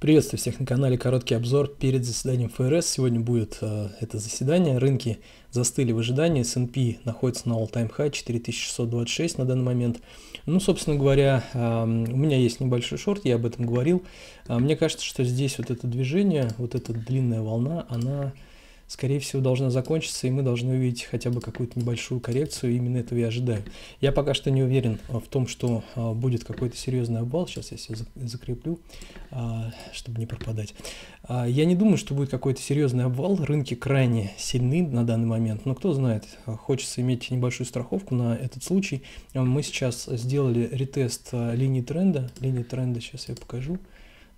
Приветствую всех на канале Короткий обзор перед заседанием ФРС. Сегодня будет э, это заседание. Рынки застыли в ожидании. S&P находится на all-time high 4626 на данный момент. Ну, собственно говоря, э, у меня есть небольшой шорт, я об этом говорил. Э, мне кажется, что здесь вот это движение, вот эта длинная волна, она скорее всего, должна закончиться, и мы должны увидеть хотя бы какую-то небольшую коррекцию, именно этого я ожидаю. Я пока что не уверен а, в том, что а, будет какой-то серьезный обвал, сейчас я все закреплю, а, чтобы не пропадать. Я не думаю, что будет какой-то серьезный обвал, рынки крайне сильны на данный момент, но кто знает, хочется иметь небольшую страховку на этот случай. Мы сейчас сделали ретест линии тренда, линии тренда сейчас я покажу,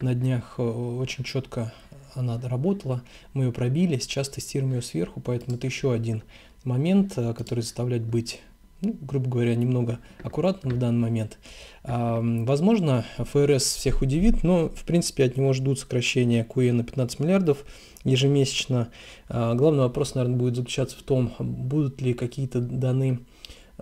на днях очень четко она работала мы ее пробили, сейчас тестируем ее сверху, поэтому это еще один момент, э, который заставляет быть ну, грубо говоря, немного аккуратно в данный момент. А, возможно, ФРС всех удивит, но, в принципе, от него ждут сокращения QE на 15 миллиардов ежемесячно. А, главный вопрос, наверное, будет заключаться в том, будут ли какие-то данные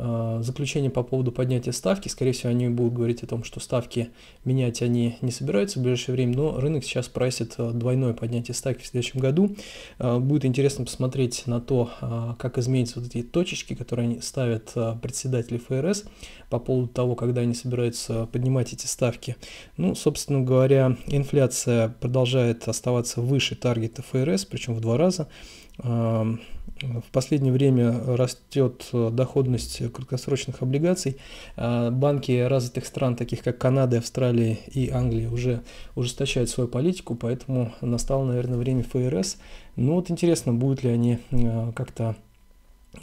Э, заключение по поводу поднятия ставки. Скорее всего, они будут говорить о том, что ставки менять они не собираются в ближайшее время, но рынок сейчас просит э, двойное поднятие ставки в следующем году. Э, будет интересно посмотреть на то, как изменятся вот эти точечки, которые они ставят председатели ФРС по поводу того, когда они собираются поднимать эти ставки. Ну, собственно говоря, инфляция продолжает оставаться выше таргета ФРС, причем в два раза. Эм, в последнее время растет доходность краткосрочных облигаций. А, банки развитых стран, таких как Канада, Австралия и Англия, уже ужесточают свою политику, поэтому настало, наверное, время ФРС. Ну вот интересно, будут ли они э, как-то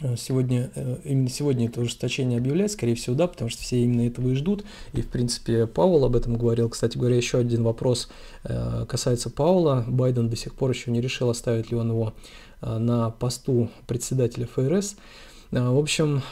э, сегодня, э, именно сегодня это ужесточение объявлять, скорее всего, да, потому что все именно этого и ждут. И, в принципе, Пауэлл об этом говорил. Кстати говоря, еще один вопрос касается Пауэлла. Байден до сих пор еще не решил, оставить ли он его Э, на посту председателя ФРС, а, в общем,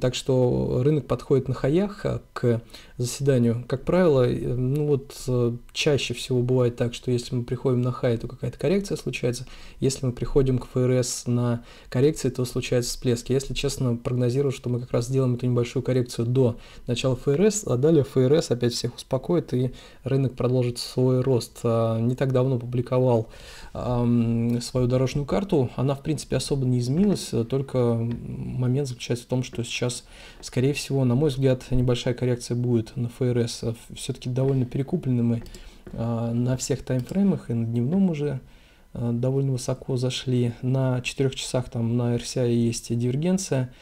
так что рынок подходит на хаях а, к заседанию. Как правило, э, ну вот э, чаще всего бывает так, что если мы приходим на хай, то какая-то коррекция случается. Если мы приходим к ФРС на коррекции, то случается всплески. Если честно, прогнозирую, что мы как раз сделаем эту небольшую коррекцию до начала ФРС, а далее ФРС опять всех успокоит и рынок продолжит свой рост. А, не так давно публиковал свою дорожную карту. Она, в принципе, особо не изменилась, только момент заключается в том, что сейчас, скорее всего, на мой взгляд, небольшая коррекция будет на ФРС. Все-таки довольно перекуплены мы а, на всех таймфреймах и на дневном уже а, довольно высоко зашли. На 4 часах там на RCI есть дивергенция.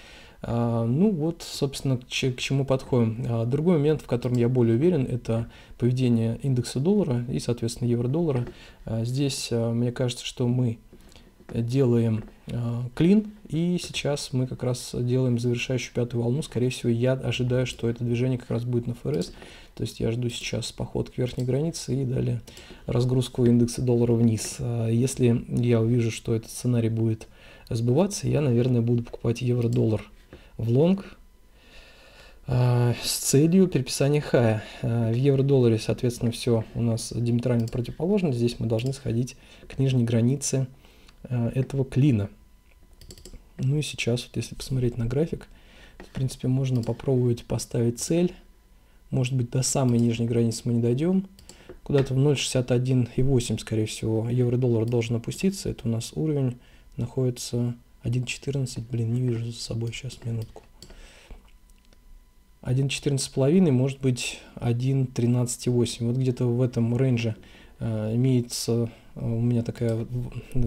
А, ну вот, собственно, к чему подходим. Другой момент, в котором я более уверен, это поведение индекса доллара и, соответственно, евро-доллара. Здесь, мне кажется, что мы делаем э, клин, и сейчас мы как раз делаем завершающую пятую волну. Скорее всего, я ожидаю, что это движение как раз будет на ФРС. То есть я жду сейчас поход к верхней границе и далее разгрузку индекса доллара вниз. А если я увижу, что этот сценарий будет сбываться, я, наверное, буду покупать евро-доллар в лонг а, с целью переписания хая. А, в евро-долларе, соответственно, все у нас диаметрально противоположно. Здесь мы должны сходить к нижней границе Э, этого клина. Ну и сейчас, вот если посмотреть на график, в принципе, можно попробовать поставить цель. Может быть, до самой нижней границы мы не дойдем. Куда-то в 0,61,8, скорее всего, евро-доллар должен опуститься. Это у нас уровень находится 1.14. Блин, не вижу за собой сейчас, минутку. 1.14,5, может быть, 1.13,8. Вот где-то в этом рейнже Э, имеется э, у меня такая,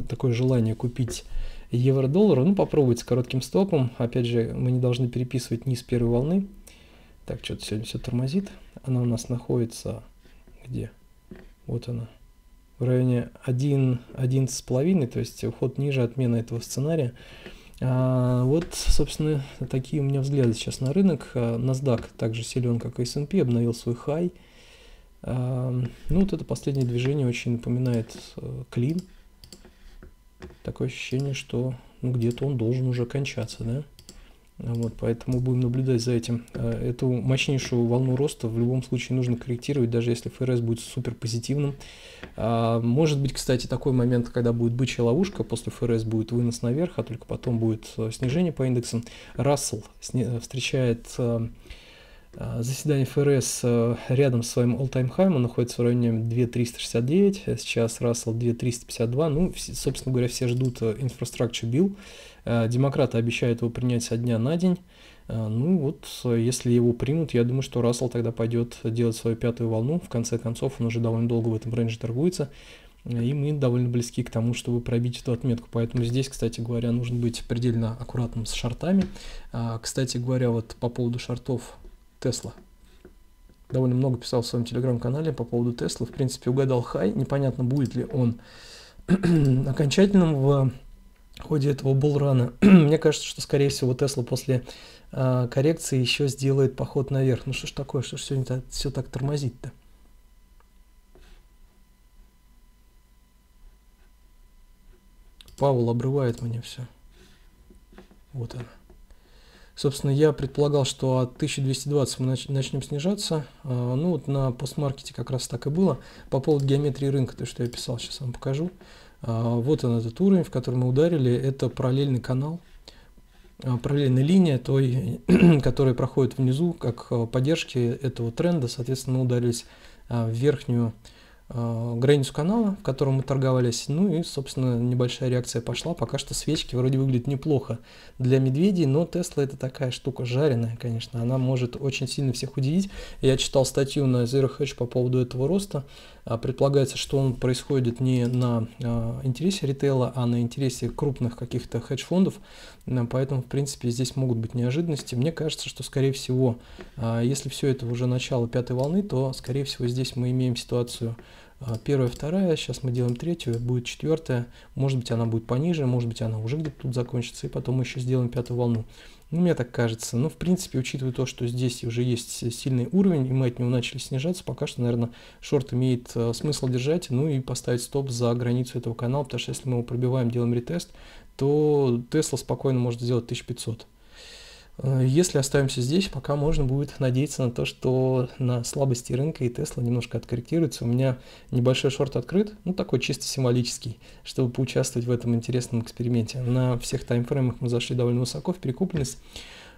такое желание купить евро-доллар, ну попробовать с коротким стопом. Опять же, мы не должны переписывать низ первой волны. Так, что-то сегодня все тормозит. Она у нас находится где? Вот она. В районе 1, 11,5, то есть уход ниже отмена этого сценария. А, вот, собственно, такие у меня взгляды сейчас на рынок. А, NASDAQ также силен, как и S&P, обновил свой хай. Ну, вот это последнее движение очень напоминает э, клин. Такое ощущение, что ну, где-то он должен уже кончаться, да? Вот, поэтому будем наблюдать за этим. Э, эту мощнейшую волну роста в любом случае нужно корректировать, даже если ФРС будет супер позитивным. А, может быть, кстати, такой момент, когда будет бычья ловушка, после ФРС будет вынос наверх, а только потом будет э, снижение по индексам. Рассел встречает а, заседание ФРС э, рядом с своим all-time high, он находится в районе 2369, а сейчас Рассел 2352, ну, собственно говоря, все ждут э, инфраструктур бил, э, демократы обещают его принять со дня на день, ну вот, если его примут, я думаю, что Рассел тогда пойдет делать свою пятую волну, в конце концов, он уже довольно долго в этом рейнже торгуется, и мы довольно близки к тому, чтобы пробить эту отметку. Поэтому здесь, кстати говоря, нужно быть предельно аккуратным с шартами. А, кстати говоря, вот по поводу шартов Тесла. Довольно много писал в своем телеграм-канале по поводу Тесла. В принципе, угадал хай. Непонятно, будет ли он окончательным в ходе этого болрана. Мне кажется, что, скорее всего, Тесла после э, коррекции еще сделает поход наверх. Ну что ж такое, что ж сегодня все так тормозит-то? Павел обрывает мне все. Вот она. Собственно, я предполагал, что от 1220 мы начнем снижаться. А, ну, вот на постмаркете как раз так и было. По поводу геометрии рынка, то, что я писал, сейчас вам покажу. А, вот он, этот уровень, в который мы ударили. Это параллельный канал, а, параллельная линия той, которая проходит внизу, как поддержки этого тренда. Соответственно, мы ударились в верхнюю Э, границу канала, в котором мы торговались. Ну и, собственно, небольшая реакция пошла. Пока что свечки вроде выглядят неплохо для медведей, но Тесла это такая штука жареная, конечно. Она может очень сильно всех удивить. Я читал статью на Zero Hedge по поводу этого роста. А предполагается, что он происходит не на а, интересе ритейла, а на интересе крупных каких-то хедж-фондов, поэтому, в принципе, здесь могут быть неожиданности. Мне кажется, что, скорее всего, а, если все это уже начало пятой волны, то, скорее всего, здесь мы имеем ситуацию а, первая, вторая, сейчас мы делаем третью, будет четвертая, может быть она будет пониже, может быть она уже где-то тут закончится, и потом мы еще сделаем пятую волну. Ну, мне так кажется. но ну, в принципе, учитывая то, что здесь уже есть сильный уровень, и мы от него начали снижаться, пока что, наверное, шорт имеет э, смысл держать, ну и поставить стоп за границу этого канала, потому что если мы его пробиваем, делаем ретест, то Тесла спокойно может сделать 1500. Э, если оставимся здесь, пока можно будет надеяться на то, что на слабости рынка и Тесла немножко откорректируется. У меня небольшой шорт открыт, ну такой чисто символический, чтобы поучаствовать в этом интересном эксперименте. На всех таймфреймах мы зашли довольно высоко в перекупленность.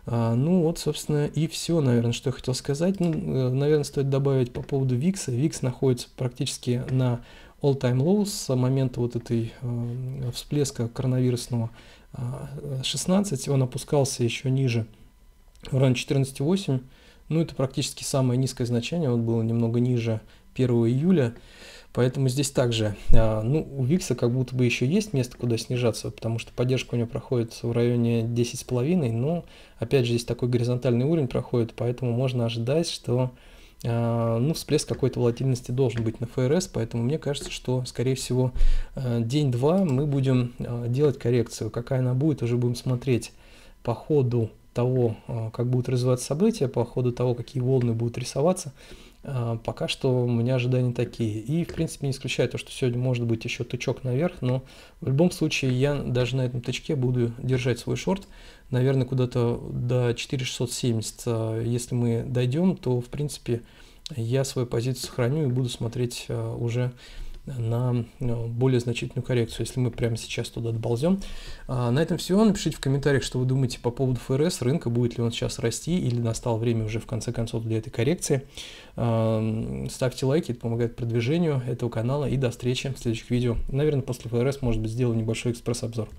А, ну вот, собственно, и все, наверное, что я хотел сказать. Ну, э, наверное, стоит добавить по поводу VIX. VIX находится практически на all-time low с момента вот этой э, всплеска коронавирусного 16, он опускался еще ниже, в районе 14,8. Ну, это практически самое низкое значение, он был немного ниже 1 июля. Поэтому здесь также, а, ну, у ВИКСа как будто бы еще есть место, куда снижаться, потому что поддержка у него проходит в районе 10,5, но, опять же, здесь такой горизонтальный уровень проходит, поэтому можно ожидать, что а, ну, всплеск какой-то волатильности должен быть на ФРС, поэтому мне кажется, что, скорее всего, а, день-два мы будем а, делать коррекцию. Какая она будет, уже будем смотреть по ходу того, как будут развиваться события, по ходу того, какие волны будут рисоваться. А, пока что у меня ожидания такие. И, в принципе, не исключаю то, что сегодня может быть еще тычок наверх, но в любом случае я даже на этом тычке буду держать свой шорт. Наверное, куда-то до 4670. А, если мы дойдем, то, в принципе, я свою позицию сохраню и буду смотреть а, уже на э, более значительную коррекцию, если мы прямо сейчас туда доболзем. А, на этом все. Напишите в комментариях, что вы думаете по поводу ФРС, рынка, будет ли он сейчас расти или настало время уже в конце концов для этой коррекции. А, ставьте лайки, это помогает продвижению этого канала и до встречи в следующих видео. Наверное, после ФРС может быть сделаю небольшой экспресс-обзор.